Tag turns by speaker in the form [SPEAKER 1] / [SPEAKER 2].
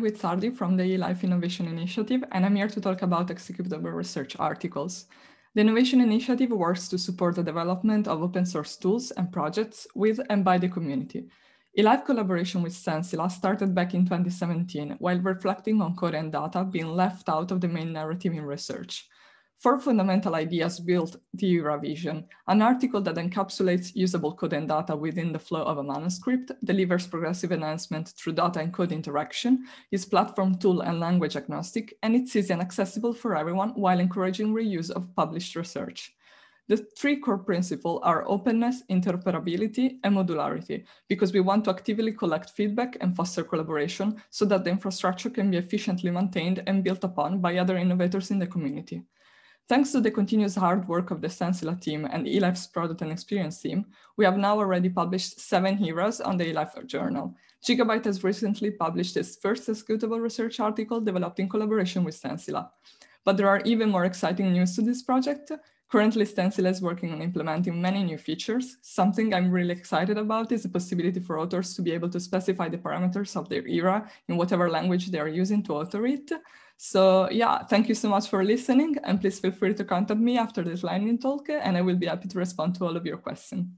[SPEAKER 1] with Sardi from the Life Innovation Initiative, and I'm here to talk about executable research
[SPEAKER 2] articles. The Innovation Initiative works to support the development of open source tools and projects with and by the community. eLife collaboration with Sensila started back in 2017 while reflecting on code and data being left out of the main narrative in research. Four Fundamental Ideas Built the Euravision, an article that encapsulates usable code and data within the flow of a manuscript, delivers progressive enhancement through data and code interaction, is platform, tool, and language agnostic, and it's easy and accessible for everyone while encouraging reuse of published research. The three core principles are openness, interoperability, and modularity, because we want to actively collect feedback and foster collaboration so that the infrastructure can be efficiently maintained and built upon by other innovators in the community. Thanks to the continuous hard work of the Sensila team and eLife's product and experience team, we have now already published seven heroes on the eLife journal. Gigabyte has recently published its first executable research article developed in collaboration with Sensila. But there are even more exciting news to this project. Currently, Stencil is working on implementing many new features. Something I'm really excited about is the possibility for authors to be able to specify the parameters of their era in whatever language they are using to author it. So yeah, thank you so much for listening and please
[SPEAKER 1] feel free to contact me after this lightning talk and I will be happy to respond to all of your questions.